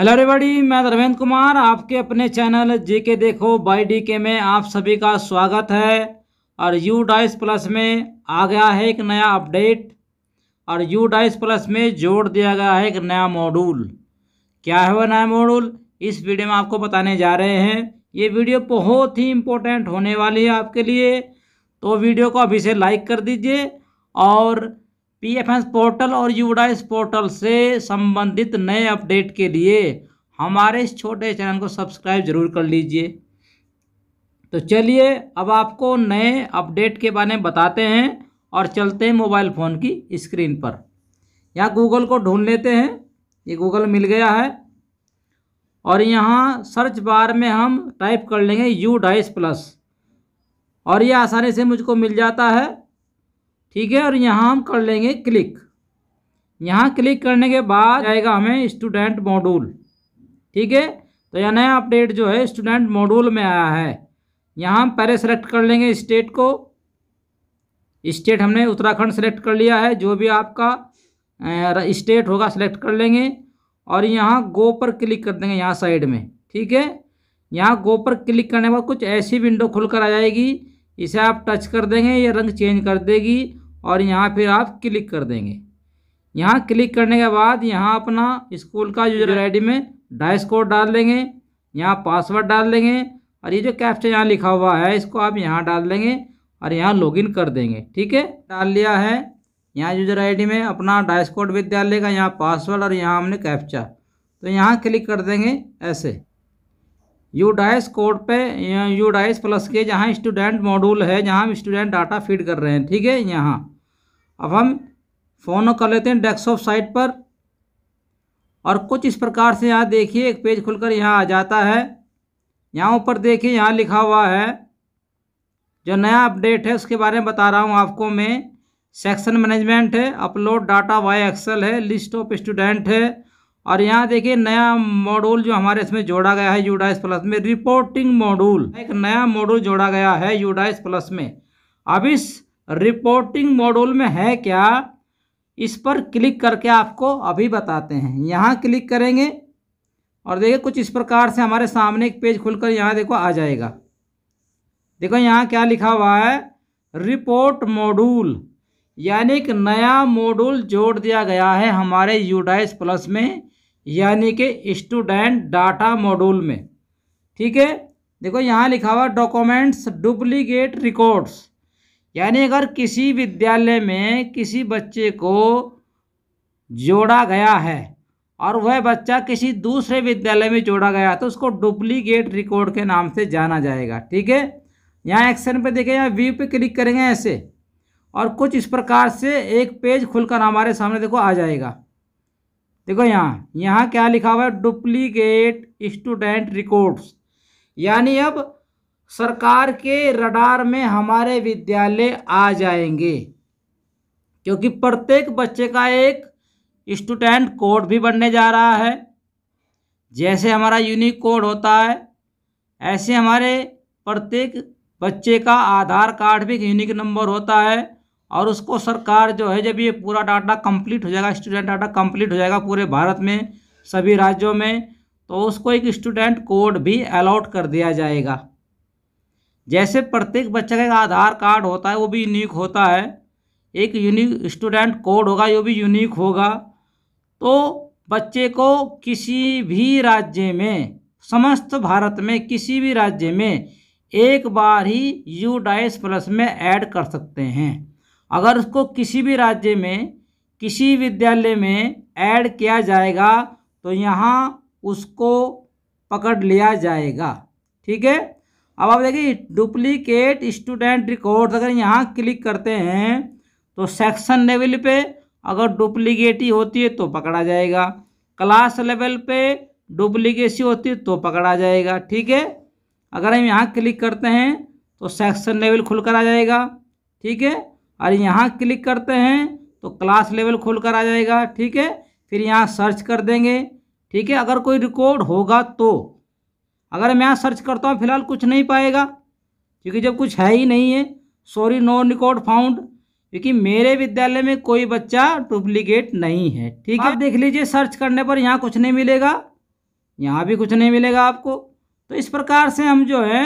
hello everybody मैं धर्मेंद्र कुमार आपके अपने चैनल जे के देखो बाई डी के में आप सभी का स्वागत है और यू डाइस प्लस में आ गया है एक नया अपडेट और यू डाइस प्लस में जोड़ दिया गया है एक नया मॉड्यूल क्या है वह नया मॉड्यूल इस वीडियो में आपको बताने जा रहे हैं ये वीडियो बहुत ही इम्पोर्टेंट होने वाली है आपके लिए तो वीडियो को अभी से लाइक कर दीजिए और पीएफएस पोर्टल और यूडाइस पोर्टल से संबंधित नए अपडेट के लिए हमारे इस छोटे चैनल को सब्सक्राइब जरूर कर लीजिए तो चलिए अब आपको नए अपडेट के बारे में बताते हैं और चलते हैं मोबाइल फ़ोन की स्क्रीन पर यहाँ गूगल को ढूंढ लेते हैं ये गूगल मिल गया है और यहाँ सर्च बार में हम टाइप कर लेंगे यू डाइस प्लस और ये आसानी से मुझको मिल जाता है ठीक है और यहाँ हम कर लेंगे क्लिक यहाँ क्लिक करने के बाद आएगा हमें स्टूडेंट मॉड्यूल ठीक है तो यह नया अपडेट जो है स्टूडेंट मॉड्यूल में आया है यहाँ हम पहले सेलेक्ट कर लेंगे स्टेट को स्टेट हमने उत्तराखंड सेलेक्ट कर लिया है जो भी आपका स्टेट होगा सेलेक्ट कर लेंगे और यहाँ गो पर क्लिक कर देंगे यहाँ साइड में ठीक है यहाँ गो पर क्लिक करने के बाद कुछ ऐसी विंडो खुलकर आ जाएगी इसे आप टच कर देंगे ये रंग चेंज कर देगी और यहाँ फिर आप क्लिक कर देंगे यहाँ क्लिक करने के बाद यहाँ अपना स्कूल का यूजर आईडी में डाइस कोड डाल देंगे यहाँ पासवर्ड डाल देंगे और ये जो कैप्चर यहाँ लिखा हुआ है इसको आप यहाँ डाल देंगे और यहाँ लॉगिन कर देंगे ठीक है डाल लिया है यहाँ यूजर आईडी में अपना डाइस कोड विद्यालय का यहाँ पासवर्ड और यहाँ हमने कैप्चा तो यहाँ क्लिक कर देंगे ऐसे यू डाइस कोड पे यू डाइस प्लस के जहाँ स्टूडेंट मॉड्यूल है जहाँ हम स्टूडेंट डाटा फीड कर रहे हैं ठीक है यहाँ अब हम फ़ोन कर लेते हैं डेस्कटॉप साइट पर और कुछ इस प्रकार से यहाँ देखिए एक पेज खुलकर यहाँ आ जाता है यहाँ ऊपर देखिए यहाँ लिखा हुआ है जो नया अपडेट है उसके बारे में बता रहा हूँ आपको मैं सेक्शन मैनेजमेंट है अपलोड डाटा वाई एक्सल है लिस्ट ऑफ स्टूडेंट है और यहाँ देखिए नया मॉड्यूल जो हमारे इसमें जोड़ा गया है यूडाइस प्लस में रिपोर्टिंग मॉड्यूल एक नया मॉड्यूल जोड़ा गया है यूडाइस प्लस में अब इस रिपोर्टिंग मॉड्यूल में है क्या इस पर क्लिक करके आपको अभी बताते हैं यहाँ क्लिक करेंगे और देखिए कुछ इस प्रकार से हमारे सामने एक पेज खुलकर यहाँ देखो आ जाएगा देखो यहाँ क्या लिखा हुआ है रिपोर्ट मॉड्यूल यानी एक नया मॉड्यूल जोड़ दिया गया है हमारे यूडाइस प्लस में यानी कि स्टूडेंट डाटा मॉड्यूल में ठीक है देखो यहाँ लिखा हुआ डॉक्यूमेंट्स डुप्लीकेट रिकॉर्ड्स यानी अगर किसी विद्यालय में किसी बच्चे को जोड़ा गया है और वह बच्चा किसी दूसरे विद्यालय में जोड़ा गया तो उसको डुप्लीकेट रिकॉर्ड के नाम से जाना जाएगा ठीक है यहाँ एक्शन पे देखें यहाँ व्यू पे क्लिक करेंगे ऐसे और कुछ इस प्रकार से एक पेज खुलकर हमारे सामने देखो आ जाएगा देखो यहाँ यहाँ क्या लिखा हुआ है डुप्लीकेट स्टूडेंट रिकॉर्ड्स यानी अब सरकार के रडार में हमारे विद्यालय आ जाएंगे क्योंकि प्रत्येक बच्चे का एक स्टूडेंट कोड भी बनने जा रहा है जैसे हमारा यूनिक कोड होता है ऐसे हमारे प्रत्येक बच्चे का आधार कार्ड भी यूनिक नंबर होता है और उसको सरकार जो है जब ये पूरा डाटा कंप्लीट हो जाएगा स्टूडेंट डाटा कंप्लीट हो जाएगा पूरे भारत में सभी राज्यों में तो उसको एक स्टूडेंट कोड भी अलाउट कर दिया जाएगा जैसे प्रत्येक बच्चे का एक आधार कार्ड होता है वो भी यूनिक होता है एक यूनिक स्टूडेंट कोड होगा ये भी यूनिक होगा तो बच्चे को किसी भी राज्य में समस्त भारत में किसी भी राज्य में एक बार ही यू डाइस प्लस में ऐड कर सकते हैं अगर उसको किसी भी राज्य में किसी विद्यालय में ऐड किया जाएगा तो यहाँ उसको पकड़ लिया जाएगा ठीक है अब आप देखिए डुप्लीकेट स्टूडेंट रिकॉर्ड अगर यहाँ क्लिक करते हैं तो सेक्शन लेवल पे अगर ही होती है तो पकड़ा जाएगा क्लास लेवल पे डुप्लीकेसी होती है तो पकड़ा जाएगा ठीक है अगर हम यहाँ क्लिक करते हैं तो सेक्शन लेवल खुल आ जाएगा ठीक है और यहाँ क्लिक करते हैं तो क्लास लेवल खोल कर आ जाएगा ठीक है फिर यहाँ सर्च कर देंगे ठीक है अगर कोई रिकॉर्ड होगा तो अगर मैं यहाँ सर्च करता हूँ फिलहाल कुछ नहीं पाएगा क्योंकि जब कुछ है ही नहीं है सॉरी नो रिकॉर्ड फाउंड क्योंकि मेरे विद्यालय में कोई बच्चा डुप्लीकेट नहीं है ठीक है देख लीजिए सर्च करने पर यहाँ कुछ नहीं मिलेगा यहाँ भी कुछ नहीं मिलेगा आपको तो इस प्रकार से हम जो है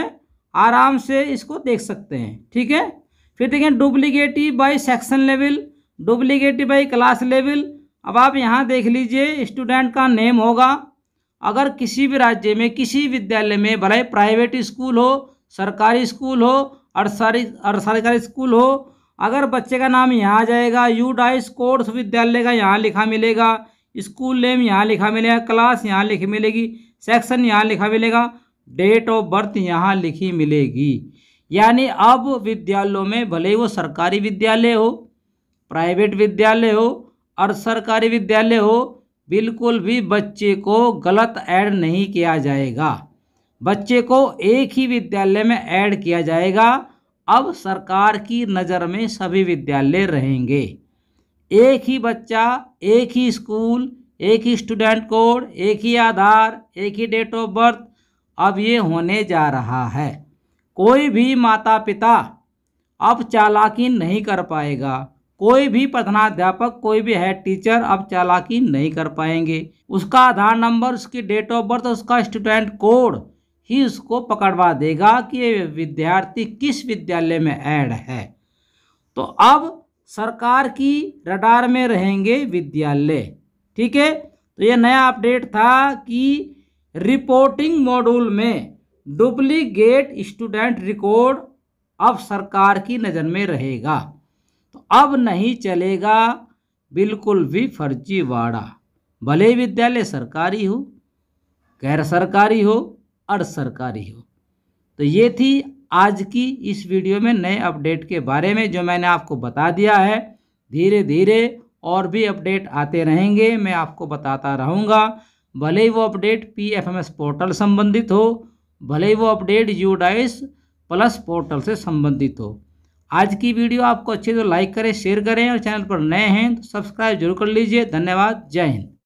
आराम से इसको देख सकते हैं ठीक है फिर देखें duplicative by section level duplicative by class level अब आप यहाँ देख लीजिए स्टूडेंट का नेम होगा अगर किसी भी राज्य में किसी विद्यालय में भले प्राइवेट स्कूल हो सरकारी स्कूल हो और सरकारी स्कूल हो अगर बच्चे का नाम यहाँ आ जाएगा यूडाइस कोर्स विद्यालय का यहाँ लिखा मिलेगा स्कूल नेम यहाँ लिखा मिलेगा क्लास यहाँ लिखी मिलेगी सेक्शन यहाँ लिखा मिलेगा डेट ऑफ बर्थ यहाँ लिखी मिलेगी यानी अब विद्यालयों में भले ही वो सरकारी विद्यालय हो प्राइवेट विद्यालय हो और सरकारी विद्यालय हो बिल्कुल भी बच्चे को गलत ऐड नहीं किया जाएगा बच्चे को एक ही विद्यालय में ऐड किया जाएगा अब सरकार की नज़र में सभी विद्यालय रहेंगे एक ही बच्चा एक ही स्कूल एक ही स्टूडेंट कोड एक ही आधार एक ही डेट ऑफ बर्थ अब ये होने जा रहा है कोई भी माता पिता अब चालाकी नहीं कर पाएगा कोई भी प्रधानाध्यापक कोई भी हेड टीचर अब चालाकी नहीं कर पाएंगे उसका आधार नंबर उसकी डेट ऑफ बर्थ उसका स्टूडेंट कोड ही उसको पकड़वा देगा कि विद्यार्थी किस विद्यालय में ऐड है तो अब सरकार की रडार में रहेंगे विद्यालय ठीक है तो ये नया अपडेट था कि रिपोर्टिंग मॉड्यूल में डुप्लीकेट स्टूडेंट रिकॉर्ड अब सरकार की नज़र में रहेगा तो अब नहीं चलेगा बिल्कुल भी फर्जीवाड़ा भले विद्यालय सरकारी हो गैर सरकारी हो अर्ध सरकारी हो तो ये थी आज की इस वीडियो में नए अपडेट के बारे में जो मैंने आपको बता दिया है धीरे धीरे और भी अपडेट आते रहेंगे मैं आपको बताता रहूँगा भले ही वो अपडेट पीएफएमएस पोर्टल संबंधित हो भले ही वो अपडेट डाइस प्लस पोर्टल से संबंधित हो आज की वीडियो आपको अच्छी तो लाइक करें शेयर करें और चैनल पर नए हैं तो सब्सक्राइब जरूर कर लीजिए धन्यवाद जय हिंद